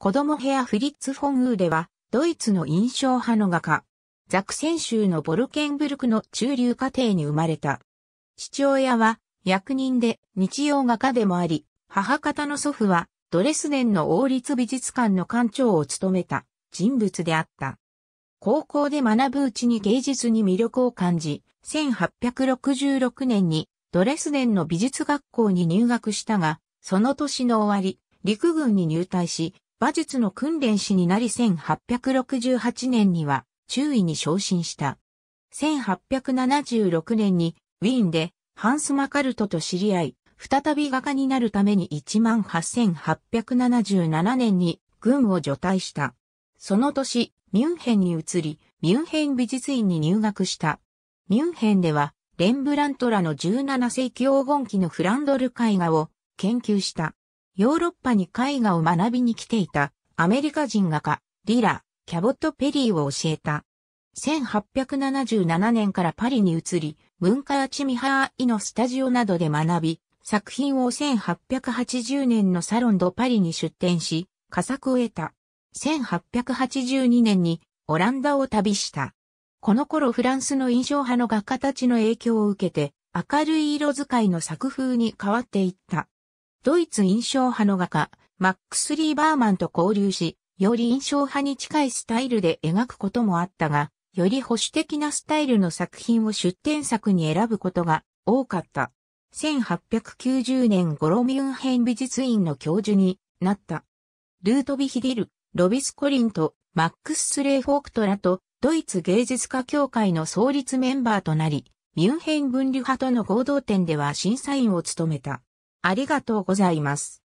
子供部屋フリッツ・フォン・ウーレは、ドイツの印象派の画家。ザクセン州のボルケンブルクの中流家庭に生まれた。父親は役人で日曜画家でもあり、母方の祖父はドレスデンの王立美術館の館長を務めた人物であった。高校で学ぶうちに芸術に魅力を感じ、1866年にドレスデンの美術学校に入学したが、その年の終わり、陸軍に入隊し、馬術の訓練士になり1868年には中尉に昇進した。1876年にウィーンでハンス・マカルトと知り合い、再び画家になるために18877年に軍を除隊した。その年、ミュンヘンに移り、ミュンヘン美術院に入学した。ミュンヘンでは、レンブラントらの17世紀黄金期のフランドル絵画を研究した。ヨーロッパに絵画を学びに来ていたアメリカ人画家、リラ、キャボット・ペリーを教えた。1877年からパリに移り、文化やチミハーイのスタジオなどで学び、作品を1880年のサロンドパリに出展し、佳作を得た。1882年にオランダを旅した。この頃フランスの印象派の画家たちの影響を受けて、明るい色使いの作風に変わっていった。ドイツ印象派の画家、マックス・リーバーマンと交流し、より印象派に近いスタイルで描くこともあったが、より保守的なスタイルの作品を出展作に選ぶことが多かった。1890年頃ミュンヘン美術院の教授になった。ルートビヒディル、ロビス・コリンとマックス・スレイ・フォークトラとドイツ芸術家協会の創立メンバーとなり、ミュンヘン分離派との合同展では審査員を務めた。ありがとうございます。